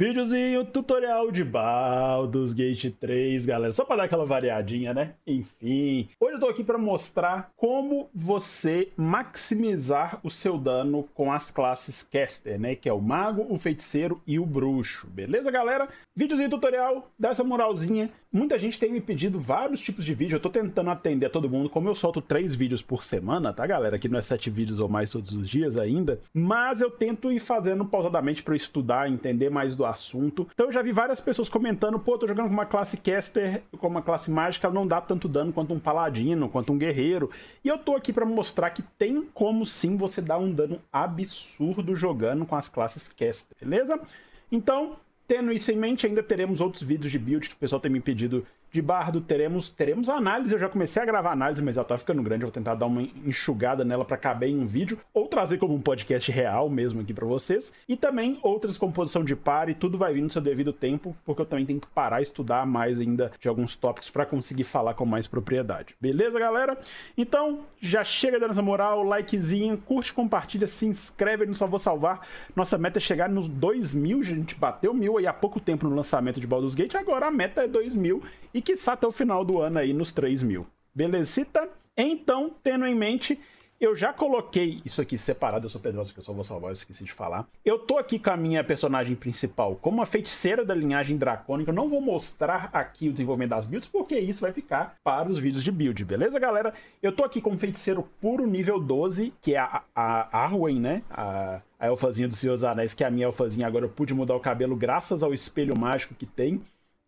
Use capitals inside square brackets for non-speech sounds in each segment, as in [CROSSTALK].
Videozinho tutorial de Baldur's Gate 3, galera. Só para dar aquela variadinha, né? Enfim, hoje eu tô aqui para mostrar como você maximizar o seu dano com as classes caster, né? Que é o mago, o feiticeiro e o bruxo. Beleza, galera? Videozinho tutorial, dá essa moralzinha. Muita gente tem me pedido vários tipos de vídeo, eu tô tentando atender a todo mundo, como eu solto três vídeos por semana, tá galera? Que não é sete vídeos ou mais todos os dias ainda, mas eu tento ir fazendo pausadamente para estudar, entender mais do assunto. Então eu já vi várias pessoas comentando, pô, tô jogando com uma classe caster, com uma classe mágica, ela não dá tanto dano quanto um paladino, quanto um guerreiro. E eu tô aqui para mostrar que tem como sim você dar um dano absurdo jogando com as classes caster, beleza? Então, Tendo isso em mente, ainda teremos outros vídeos de build que o pessoal tem me pedido de Barra do Teremos, teremos análise. Eu já comecei a gravar análise, mas ela tá ficando grande. Eu vou tentar dar uma enxugada nela para caber em um vídeo, ou trazer como um podcast real mesmo aqui para vocês. E também outras composição de par e tudo vai vir no seu devido tempo, porque eu também tenho que parar e estudar mais ainda de alguns tópicos para conseguir falar com mais propriedade. Beleza, galera? Então, já chega dando essa moral, likezinho, curte, compartilha, se inscreve não Só Vou Salvar. Nossa meta é chegar nos 2 mil, a gente bateu mil aí há pouco tempo no lançamento de Baldur's Gate, agora a meta é 2 mil e quiçá até o final do ano aí nos 3 mil. Belezita? Então, tendo em mente, eu já coloquei isso aqui separado, eu sou pedroso que eu só vou salvar, eu esqueci de falar. Eu tô aqui com a minha personagem principal como uma feiticeira da linhagem dracônica. Eu não vou mostrar aqui o desenvolvimento das builds, porque isso vai ficar para os vídeos de build, beleza, galera? Eu tô aqui com feiticeiro puro nível 12, que é a, a Arwen, né? A, a elfazinha do Senhor dos Anéis, que é a minha elfazinha. Agora eu pude mudar o cabelo graças ao espelho mágico que tem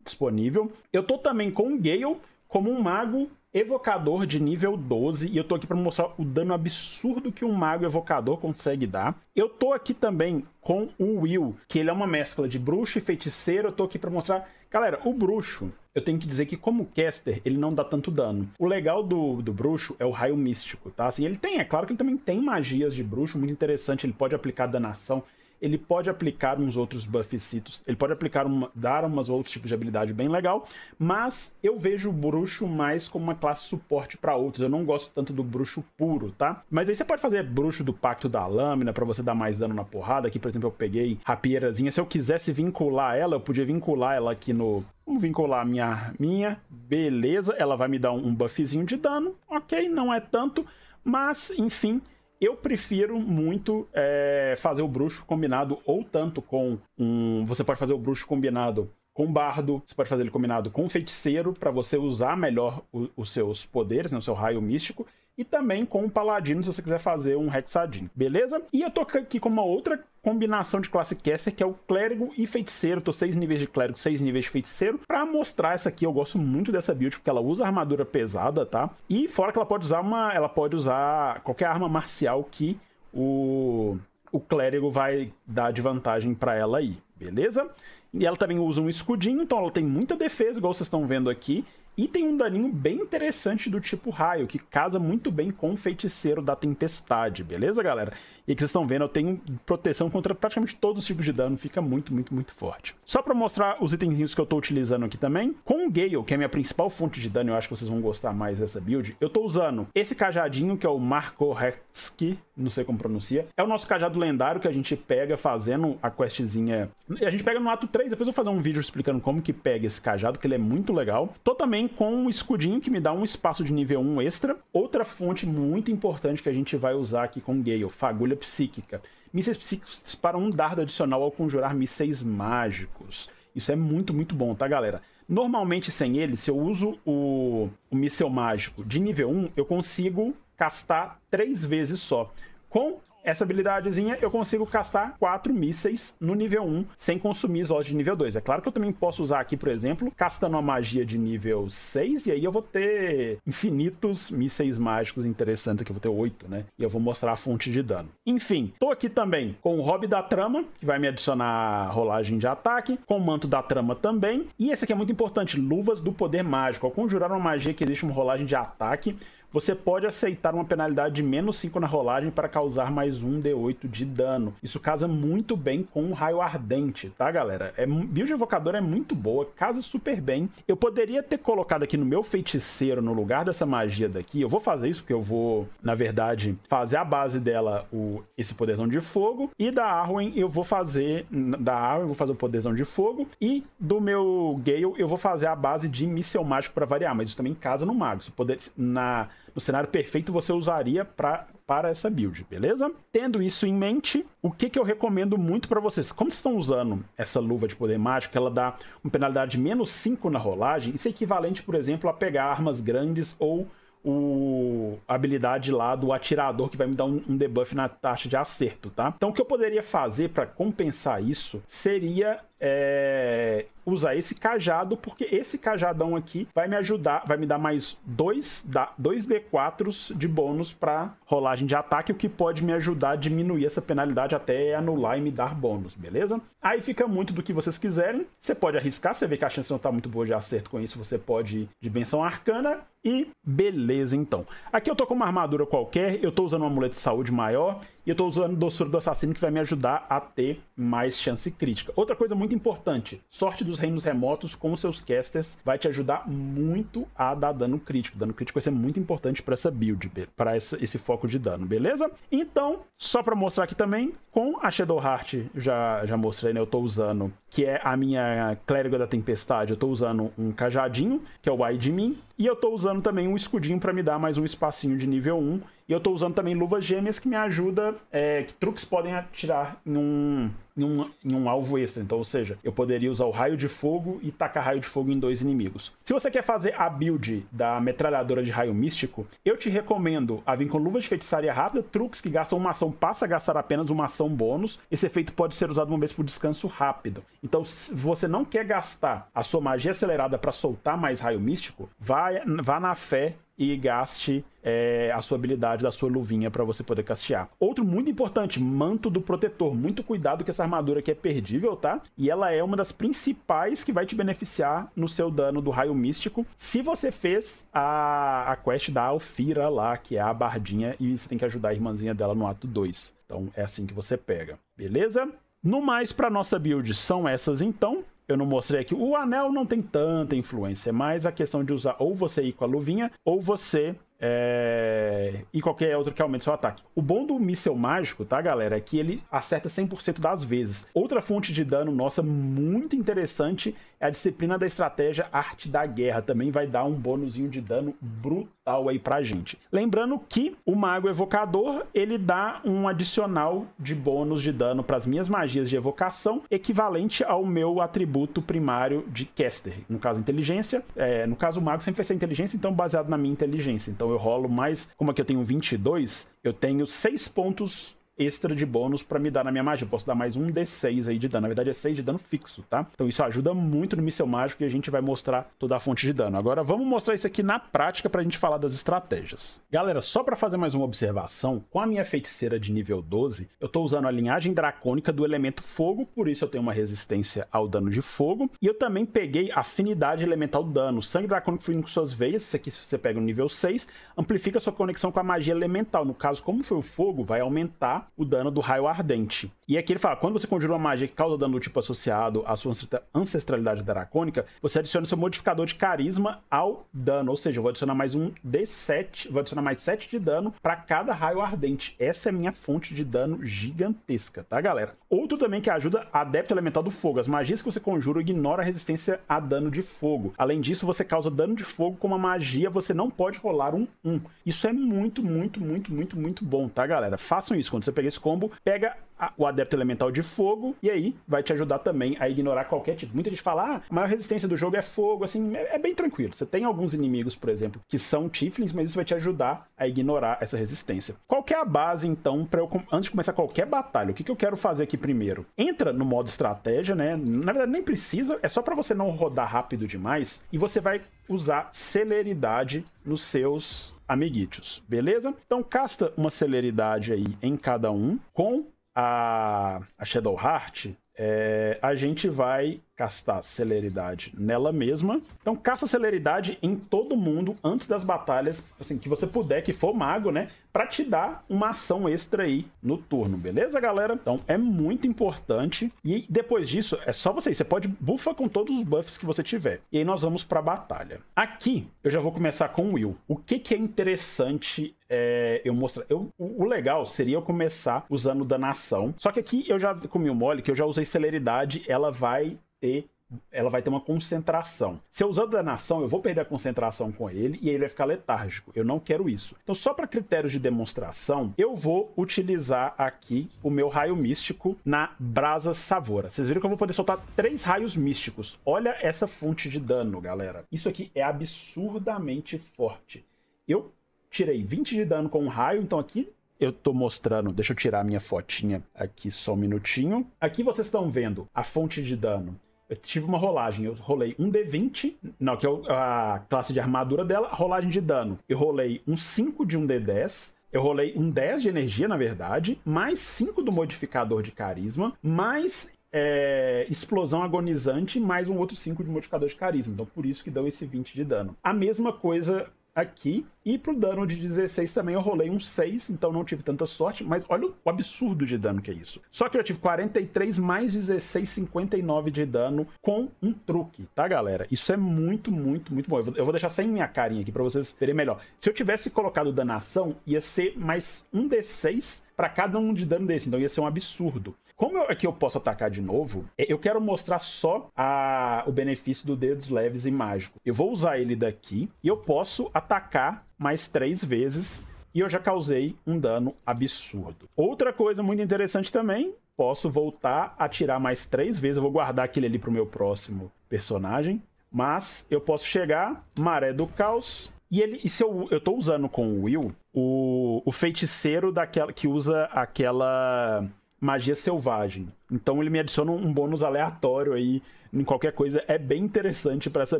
disponível. Eu tô também com o Gale como um mago evocador de nível 12, e eu tô aqui para mostrar o dano absurdo que um mago evocador consegue dar. Eu tô aqui também com o Will, que ele é uma mescla de bruxo e feiticeiro, eu tô aqui para mostrar... Galera, o bruxo, eu tenho que dizer que como caster, ele não dá tanto dano. O legal do, do bruxo é o raio místico, tá? Assim, ele tem, é claro que ele também tem magias de bruxo, muito interessante, ele pode aplicar danação, ele pode aplicar uns outros buffecitos, ele pode aplicar uma, dar umas outros tipos de habilidade bem legal, mas eu vejo o bruxo mais como uma classe suporte para outros. Eu não gosto tanto do bruxo puro, tá? Mas aí você pode fazer bruxo do pacto da lâmina para você dar mais dano na porrada. Aqui, por exemplo, eu peguei rapieirazinha. Se eu quisesse vincular ela, eu podia vincular ela aqui no, Vamos vincular a minha Beleza, ela vai me dar um buffzinho de dano. Ok, não é tanto. Mas, enfim, eu prefiro muito é, fazer o bruxo combinado ou tanto com um. Você pode fazer o bruxo combinado com bardo, você pode fazer ele combinado com feiticeiro para você usar melhor o, os seus poderes, né, o seu raio místico, e também com o Paladino, se você quiser fazer um Hexadinho, beleza? E eu tô aqui com uma outra combinação de classe caster, que é o Clérigo e Feiticeiro. Tô seis níveis de Clérigo, seis níveis de Feiticeiro. Pra mostrar essa aqui, eu gosto muito dessa build, porque ela usa armadura pesada, tá? E fora que ela pode usar uma... Ela pode usar qualquer arma marcial que o... O clérigo vai dar de vantagem para ela aí beleza? E ela também usa um escudinho, então ela tem muita defesa, igual vocês estão vendo aqui. E tem um daninho bem interessante do tipo raio, que casa muito bem com o feiticeiro da tempestade, beleza, galera? E que vocês estão vendo, eu tenho proteção contra praticamente todos os tipos de dano, fica muito, muito, muito forte. Só pra mostrar os itenzinhos que eu tô utilizando aqui também, com o Gale, que é a minha principal fonte de dano, eu acho que vocês vão gostar mais dessa build, eu tô usando esse cajadinho, que é o Marco Hetsky, não sei como pronuncia, é o nosso cajado lendário que a gente pega fazendo a questzinha a gente pega no ato 3, depois eu vou fazer um vídeo explicando como que pega esse cajado, que ele é muito legal. Tô também com um escudinho que me dá um espaço de nível 1 extra. Outra fonte muito importante que a gente vai usar aqui com Gale, Fagulha Psíquica. Mísseis psíquicos disparam um dardo adicional ao conjurar mísseis mágicos. Isso é muito, muito bom, tá, galera? Normalmente, sem ele, se eu uso o, o míssel mágico de nível 1, eu consigo castar três vezes só. Com essa habilidadezinha eu consigo castar quatro mísseis no nível 1 sem consumir slots de nível 2. É claro que eu também posso usar aqui, por exemplo, castando uma magia de nível 6 e aí eu vou ter infinitos mísseis mágicos interessantes aqui. Eu vou ter 8, né? E eu vou mostrar a fonte de dano. Enfim, tô aqui também com o Hobby da Trama, que vai me adicionar rolagem de ataque, com o Manto da Trama também. E esse aqui é muito importante, Luvas do Poder Mágico. Ao conjurar uma magia que existe uma rolagem de ataque, você pode aceitar uma penalidade de menos 5 na rolagem para causar mais um D8 de dano. Isso casa muito bem com o raio ardente, tá, galera? É, Build Evocador é muito boa, casa super bem. Eu poderia ter colocado aqui no meu feiticeiro, no lugar dessa magia daqui. Eu vou fazer isso, porque eu vou, na verdade, fazer a base dela, o, esse poderzão de fogo. E da Arwen eu vou fazer. Da Arwen eu vou fazer o poderzão de fogo. E do meu Gale eu vou fazer a base de míssel mágico para variar. Mas isso também casa no mago. Você poder, na o cenário perfeito você usaria para para essa build, beleza? Tendo isso em mente, o que, que eu recomendo muito para vocês? Como vocês estão usando essa luva de poder mágico, ela dá uma penalidade de menos 5 na rolagem, isso é equivalente, por exemplo, a pegar armas grandes ou o a habilidade lá do atirador que vai me dar um, um debuff na taxa de acerto, tá? Então o que eu poderia fazer para compensar isso seria é, usar esse cajado, porque esse cajadão aqui vai me ajudar, vai me dar mais 2 dois, dois D4s de bônus para rolagem de ataque, o que pode me ajudar a diminuir essa penalidade até anular e me dar bônus, beleza? Aí fica muito do que vocês quiserem. Você pode arriscar, você vê que a chance não tá muito boa de acerto com isso, você pode ir de benção arcana. E beleza, então. Aqui eu tô com uma armadura qualquer, eu tô usando um amuleto de saúde maior e eu estou usando doçura do assassino que vai me ajudar a ter mais chance crítica. Outra coisa muito importante, sorte dos reinos remotos com seus casters vai te ajudar muito a dar dano crítico. Dano crítico vai ser muito importante para essa build, para esse foco de dano, beleza? Então, só para mostrar aqui também, com a Shadow Heart, já, já mostrei, né? Eu estou usando, que é a minha Clérigo da Tempestade, eu estou usando um cajadinho, que é o Wai Min, e eu estou usando também um escudinho para me dar mais um espacinho de nível 1, e eu estou usando também luvas gêmeas que me ajuda, é, que truques podem atirar em um, em um, em um alvo extra. Então, ou seja, eu poderia usar o raio de fogo e tacar raio de fogo em dois inimigos. Se você quer fazer a build da metralhadora de raio místico, eu te recomendo a vir com luvas de feitiçaria rápida, truques que gastam uma ação, passa a gastar apenas uma ação bônus. Esse efeito pode ser usado uma vez por descanso rápido. Então, se você não quer gastar a sua magia acelerada para soltar mais raio místico, vá, vá na fé e gaste é, a sua habilidade da sua luvinha para você poder castear. Outro muito importante, manto do protetor. Muito cuidado que essa armadura aqui é perdível, tá? E ela é uma das principais que vai te beneficiar no seu dano do raio místico. Se você fez a, a quest da Alfira lá, que é a bardinha, e você tem que ajudar a irmãzinha dela no ato 2. Então é assim que você pega, beleza? No mais, para nossa build são essas então. Eu não mostrei aqui. O anel não tem tanta influência, mas a questão de usar ou você ir com a luvinha ou você é... e qualquer outro que aumente seu ataque. O bom do míssel mágico, tá, galera, é que ele acerta 100% das vezes. Outra fonte de dano nossa muito interessante é a disciplina da estratégia Arte da Guerra. Também vai dar um bônusinho de dano brutal aí pra gente. Lembrando que o Mago Evocador, ele dá um adicional de bônus de dano para as minhas magias de evocação, equivalente ao meu atributo primário de caster. No caso, inteligência. É... no caso, o Mago sempre vai ser inteligência, então baseado na minha inteligência. Então eu rolo mais, como aqui é eu tenho 22, eu tenho 6 pontos extra de bônus para me dar na minha magia. Eu posso dar mais um D6 aí de dano. Na verdade, é 6 de dano fixo, tá? Então isso ajuda muito no missão mágico e a gente vai mostrar toda a fonte de dano. Agora vamos mostrar isso aqui na prática pra gente falar das estratégias. Galera, só para fazer mais uma observação, com a minha feiticeira de nível 12, eu tô usando a linhagem dracônica do elemento fogo, por isso eu tenho uma resistência ao dano de fogo. E eu também peguei afinidade elemental dano. sangue dracônico fluindo com suas veias, isso aqui você pega no nível 6, amplifica sua conexão com a magia elemental. No caso, como foi o fogo, vai aumentar o dano do raio ardente. E aqui ele fala: quando você conjura uma magia que causa dano do tipo associado à sua ancestralidade dracônica, você adiciona seu modificador de carisma ao dano. Ou seja, eu vou adicionar mais um D7, vou adicionar mais 7 de dano para cada raio ardente. Essa é a minha fonte de dano gigantesca, tá, galera? Outro também que ajuda adepto elemental do fogo. As magias que você conjura ignoram a resistência a dano de fogo. Além disso, você causa dano de fogo com uma magia, você não pode rolar um 1. Isso é muito, muito, muito, muito, muito bom, tá, galera? Façam isso quando você Pega esse combo, pega a, o adepto elemental de fogo, e aí vai te ajudar também a ignorar qualquer tipo. Muita gente fala, ah, a maior resistência do jogo é fogo, assim, é, é bem tranquilo. Você tem alguns inimigos, por exemplo, que são tiflins, mas isso vai te ajudar a ignorar essa resistência. Qual é a base, então, para eu, antes de começar qualquer batalha, o que, que eu quero fazer aqui primeiro? Entra no modo estratégia, né? Na verdade, nem precisa, é só para você não rodar rápido demais, e você vai usar celeridade nos seus amiguitos, beleza? Então casta uma celeridade aí em cada um. Com a, a Shadow Heart, é, a gente vai castar celeridade nela mesma. Então caça celeridade em todo mundo antes das batalhas, assim, que você puder, que for mago, né? Pra te dar uma ação extra aí no turno, beleza, galera? Então é muito importante. E depois disso, é só você ir. Você pode bufa com todos os buffs que você tiver. E aí nós vamos pra batalha. Aqui, eu já vou começar com o Will. O que que é interessante é, eu mostrar. Eu, o, o, legal seria eu começar usando danação. Só que aqui eu já comi o mole, que eu já usei celeridade, ela vai ter ela vai ter uma concentração. Se eu usar danação, eu vou perder a concentração com ele e ele vai ficar letárgico. Eu não quero isso. Então, só para critérios de demonstração, eu vou utilizar aqui o meu raio místico na Brasa Savora. Vocês viram que eu vou poder soltar três raios místicos. Olha essa fonte de dano, galera. Isso aqui é absurdamente forte. Eu tirei 20 de dano com um raio, então aqui eu tô mostrando, deixa eu tirar minha fotinha aqui só um minutinho. Aqui vocês estão vendo a fonte de dano eu tive uma rolagem. Eu rolei um D20, não, que é a classe de armadura dela, rolagem de dano. Eu rolei um 5 de um D10. Eu rolei um 10 de energia, na verdade, mais 5 do modificador de carisma, mais é, explosão agonizante, mais um outro 5 de modificador de carisma. Então, por isso que dão esse 20 de dano. A mesma coisa aqui. E pro dano de 16 também eu rolei um 6, então não tive tanta sorte, mas olha o absurdo de dano que é isso. Só que eu tive 43 mais 16, 59 de dano com um truque, tá galera? Isso é muito, muito, muito bom. Eu vou deixar sem minha carinha aqui pra vocês verem melhor. Se eu tivesse colocado danação, ia ser mais um D6 para cada um de dano desse. Então ia ser um absurdo. Como é aqui eu posso atacar de novo, é, eu quero mostrar só a, o benefício do dedos leves e mágico. Eu vou usar ele daqui e eu posso atacar mais três vezes e eu já causei um dano absurdo. Outra coisa muito interessante também, posso voltar a tirar mais três vezes. Eu vou guardar aquele ali pro meu próximo personagem. Mas eu posso chegar, Maré do Caos, e ele, e se eu, eu tô usando com o Will o, o feiticeiro daquela que usa aquela magia selvagem. Então ele me adiciona um bônus aleatório aí em qualquer coisa. É bem interessante para essa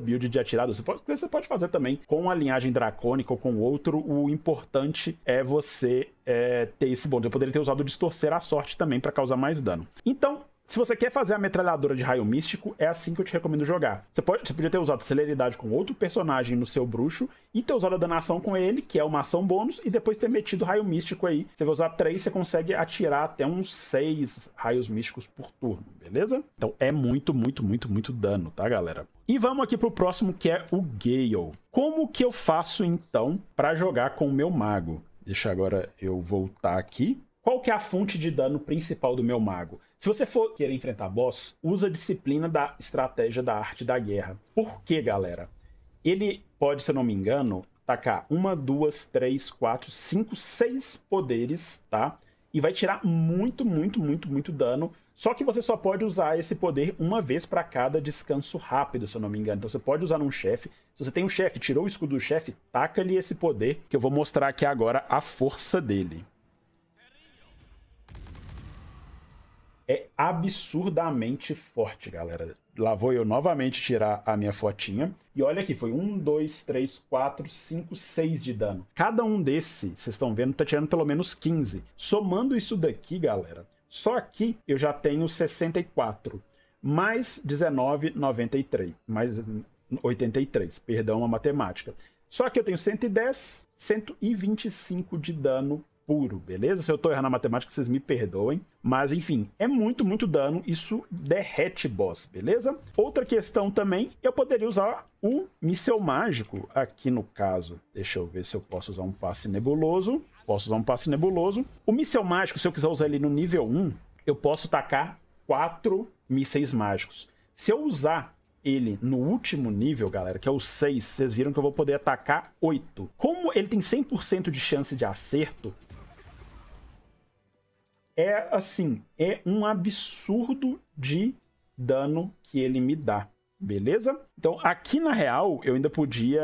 build de atirador. Você pode, você pode fazer também com a linhagem dracônica ou com outro. O importante é você é, ter esse bônus. Eu poderia ter usado distorcer a sorte também para causar mais dano. Então, se você quer fazer a metralhadora de raio místico, é assim que eu te recomendo jogar. Você, pode, você podia ter usado celeridade com outro personagem no seu bruxo e ter usado a danação com ele, que é uma ação bônus, e depois ter metido raio místico aí. Você vai usar três, você consegue atirar até uns seis raios místicos por turno, beleza? Então é muito, muito, muito, muito dano, tá, galera? E vamos aqui pro próximo, que é o Gale. Como que eu faço, então, para jogar com o meu mago? Deixa agora eu voltar aqui. Qual que é a fonte de dano principal do meu mago? Se você for querer enfrentar boss, usa a disciplina da estratégia da arte da guerra. Por quê, galera? Ele pode, se eu não me engano, tacar uma, duas, três, quatro, cinco, seis poderes, tá? E vai tirar muito, muito, muito, muito dano. Só que você só pode usar esse poder uma vez para cada descanso rápido, se eu não me engano. Então você pode usar num chefe. Se você tem um chefe, tirou o escudo do chefe, taca-lhe esse poder, que eu vou mostrar aqui agora a força dele. absurdamente forte, galera. Lá vou eu novamente tirar a minha fotinha. E olha aqui, foi um, dois, três, quatro, cinco, seis de dano. Cada um desse, vocês estão vendo, tá tirando pelo menos 15. Somando isso daqui, galera, só aqui eu já tenho 64. Mais 19, 93. Mais 83, perdão a matemática. Só que eu tenho 110, 125 de dano puro, beleza? Se eu tô errando a matemática, vocês me perdoem. Mas enfim, é muito, muito dano. Isso derrete boss, beleza? Outra questão também, eu poderia usar o míssel mágico aqui no caso. Deixa eu ver se eu posso usar um passe nebuloso. Posso usar um passe nebuloso. O míssel mágico, se eu quiser usar ele no nível 1, eu posso tacar quatro mísseis mágicos. Se eu usar ele no último nível, galera, que é o 6, vocês viram que eu vou poder atacar 8. Como ele tem 100% de chance de acerto, é assim, é um absurdo de dano que ele me dá. Beleza? Então, aqui na real, eu ainda podia.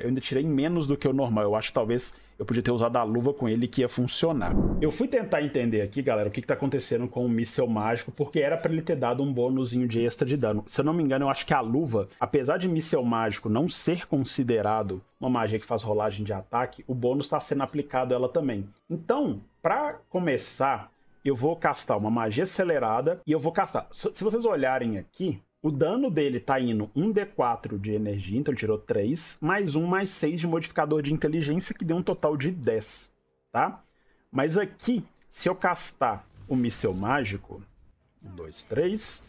Eu ainda tirei menos do que o normal. Eu acho talvez eu podia ter usado a luva com ele que ia funcionar. Eu fui tentar entender aqui, galera, o que, que tá acontecendo com o míssel mágico, porque era para ele ter dado um bônusinho de extra de dano. Se eu não me engano, eu acho que a luva, apesar de míssel mágico não ser considerado uma magia que faz rolagem de ataque, o bônus está sendo aplicado ela também. Então, para começar, eu vou castar uma magia acelerada e eu vou castar. Se vocês olharem aqui, o dano dele tá indo 1d4 de energia, então ele tirou 3, mais 1 mais 6 de modificador de inteligência, que deu um total de 10, tá? Mas aqui, se eu castar o míssel mágico, 1, 2, 3,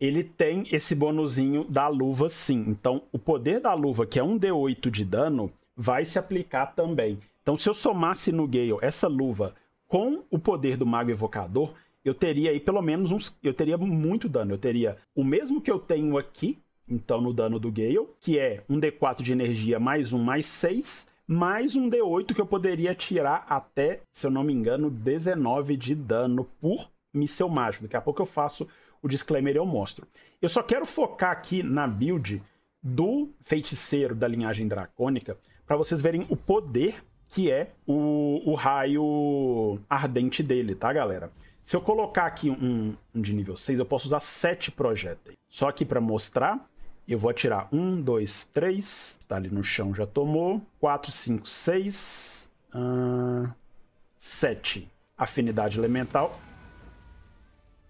ele tem esse bônusinho da luva sim. Então, o poder da luva, que é 1d8 de dano, vai se aplicar também. Então, se eu somasse no Gale essa luva com o poder do Mago Evocador, eu teria aí pelo menos uns. Eu teria muito dano. Eu teria o mesmo que eu tenho aqui, então no dano do Gale, que é um D4 de energia mais um mais seis mais um D8 que eu poderia tirar até, se eu não me engano, 19 de dano por míssel mágico. Daqui a pouco eu faço o disclaimer e eu mostro. Eu só quero focar aqui na build do feiticeiro da linhagem dracônica para vocês verem o poder que é o, o raio ardente dele, tá, galera? Se eu colocar aqui um, um de nível 6, eu posso usar 7 projéteis. Só que para mostrar, eu vou atirar 1, 2, 3. Tá ali no chão, já tomou. 4, 5, 6. 7. Afinidade elemental.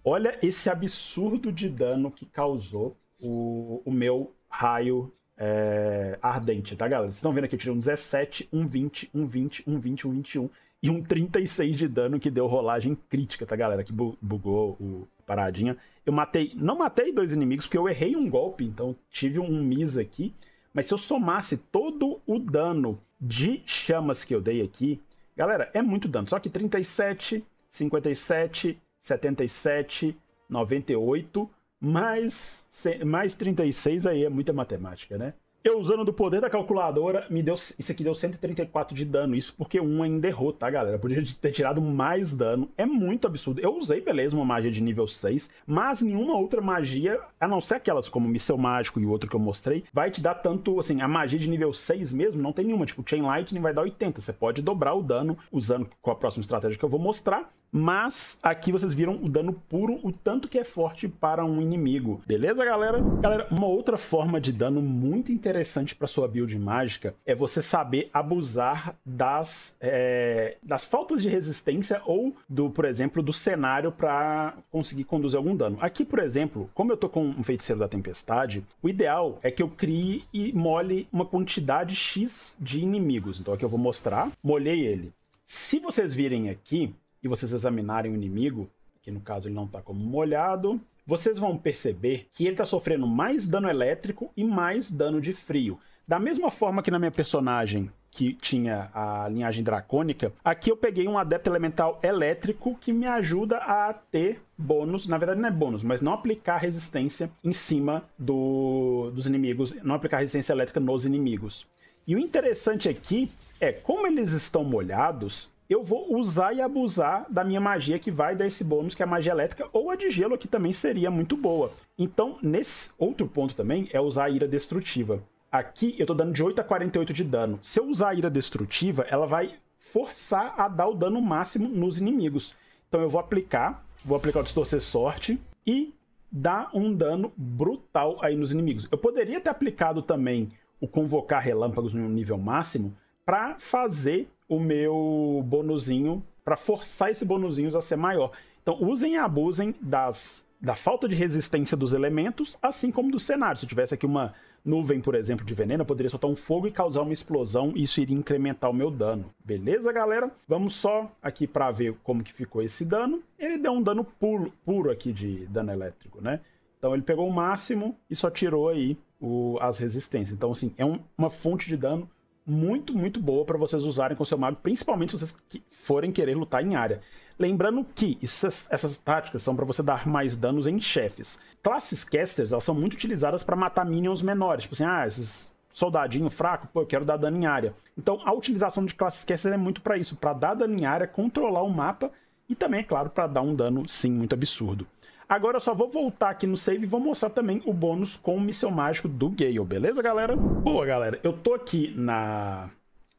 Olha esse absurdo de dano que causou o, o meu raio é, ardente, tá, galera? Vocês estão vendo aqui, eu tirei um 17, um 20, um 20, um 20, um 21 e um 36 de dano que deu rolagem crítica, tá, galera? Que bu bugou o paradinha. Eu matei, não matei dois inimigos, porque eu errei um golpe, então tive um miss aqui. Mas se eu somasse todo o dano de chamas que eu dei aqui, galera, é muito dano. Só que 37, 57, 77, 98, mais, mais 36 aí é muita matemática, né? Eu usando do poder da calculadora, me deu, isso aqui deu 134 de dano. Isso porque um ainda errou, tá, galera? podia ter tirado mais dano. É muito absurdo. Eu usei, beleza, uma magia de nível 6, mas nenhuma outra magia, a não ser aquelas como Missão Mágico e o outro que eu mostrei, vai te dar tanto, assim, a magia de nível 6 mesmo, não tem nenhuma. Tipo, Chain Lightning vai dar 80. Você pode dobrar o dano usando com a próxima estratégia que eu vou mostrar, mas aqui vocês viram o dano puro, o tanto que é forte para um inimigo. Beleza, galera? Galera, uma outra forma de dano muito interessante interessante para sua build mágica é você saber abusar das, é, das faltas de resistência ou do, por exemplo, do cenário para conseguir conduzir algum dano. Aqui, por exemplo, como eu tô com um feiticeiro da tempestade, o ideal é que eu crie e mole uma quantidade X de inimigos. Então aqui eu vou mostrar, molhei ele. Se vocês virem aqui e vocês examinarem o inimigo, que no caso ele não está como molhado, vocês vão perceber que ele está sofrendo mais dano elétrico e mais dano de frio. Da mesma forma que na minha personagem, que tinha a linhagem dracônica, aqui eu peguei um adepto elemental elétrico que me ajuda a ter bônus, na verdade não é bônus, mas não aplicar resistência em cima do, dos inimigos, não aplicar resistência elétrica nos inimigos. E o interessante aqui é, como eles estão molhados, eu vou usar e abusar da minha magia que vai dar esse bônus, que é a magia elétrica, ou a de gelo, que também seria muito boa. Então, nesse outro ponto também é usar a ira destrutiva. Aqui eu tô dando de 8 a 48 de dano. Se eu usar a ira destrutiva, ela vai forçar a dar o dano máximo nos inimigos. Então eu vou aplicar, vou aplicar o distorcer sorte e dar um dano brutal aí nos inimigos. Eu poderia ter aplicado também o convocar relâmpagos no nível máximo para fazer o meu bonuzinho, para forçar esse bonuzinho a ser maior. Então usem e abusem das, da falta de resistência dos elementos, assim como do cenário. Se eu tivesse aqui uma nuvem, por exemplo, de veneno, eu poderia soltar um fogo e causar uma explosão, e isso iria incrementar o meu dano. Beleza, galera? Vamos só aqui para ver como que ficou esse dano. Ele deu um dano puro, puro aqui de dano elétrico, né? Então ele pegou o máximo e só tirou aí o, as resistências. Então, assim, é um, uma fonte de dano muito, muito boa para vocês usarem com seu mago, principalmente se vocês que forem querer lutar em área. Lembrando que essas, essas táticas são para você dar mais danos em chefes. Classes casters, elas são muito utilizadas para matar minions menores, tipo assim, ah, esses soldadinho fraco, pô, eu quero dar dano em área. Então, a utilização de classes casters é muito para isso, para dar dano em área, controlar o mapa e também, é claro, para dar um dano sim muito absurdo. Agora eu só vou voltar aqui no save e vou mostrar também o bônus com o missão mágico do Gale, beleza, galera? Boa, galera, eu tô aqui na...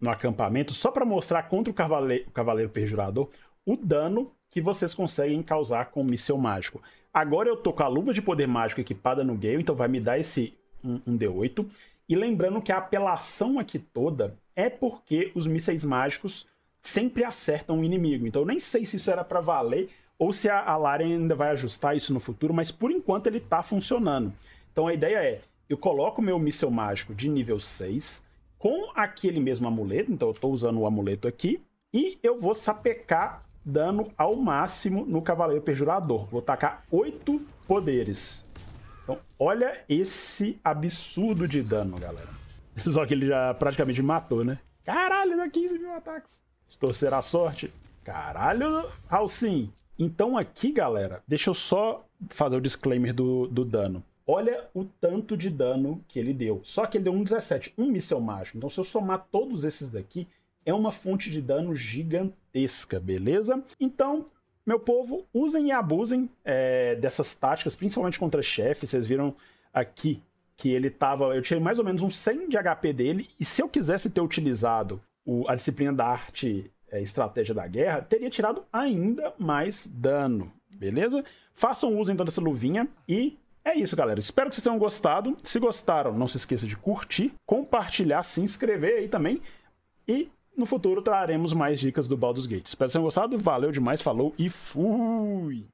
no acampamento só pra mostrar contra o Cavaleiro, o cavaleiro Perjurador o dano que vocês conseguem causar com o míssel mágico. Agora eu tô com a luva de poder mágico equipada no Gale, então vai me dar esse um, D8. E lembrando que a apelação aqui toda é porque os mísseis mágicos sempre acertam o inimigo. Então eu nem sei se isso era para valer ou se a, a Laren ainda vai ajustar isso no futuro, mas por enquanto ele está funcionando. Então a ideia é, eu coloco meu míssel mágico de nível 6 com aquele mesmo amuleto, então eu estou usando o amuleto aqui, e eu vou sapecar dano ao máximo no Cavaleiro Perjurador. Vou tacar 8 poderes. Então, olha esse absurdo de dano, galera. [LAUGHS] Só que ele já praticamente matou, né? Caralho, dá 15 mil ataques. Torcer a sorte. Caralho, Halcin. Então aqui, galera, deixa eu só fazer o disclaimer do, do dano. Olha o tanto de dano que ele deu. Só que ele deu um 17, um míssel mágico. Então se eu somar todos esses daqui, é uma fonte de dano gigantesca, beleza? Então, meu povo, usem e abusem é, dessas táticas, principalmente contra chefe. Vocês viram aqui que ele tava... Eu tirei mais ou menos um 100 de HP dele. E se eu quisesse ter utilizado o, a disciplina da arte é, estratégia da guerra, teria tirado ainda mais dano, beleza? Façam uso então dessa luvinha e é isso, galera. Espero que vocês tenham gostado. Se gostaram, não se esqueça de curtir, compartilhar, se inscrever aí também. E no futuro traremos mais dicas do Baldur's Gate. Espero que vocês tenham gostado. Valeu demais, falou e fui!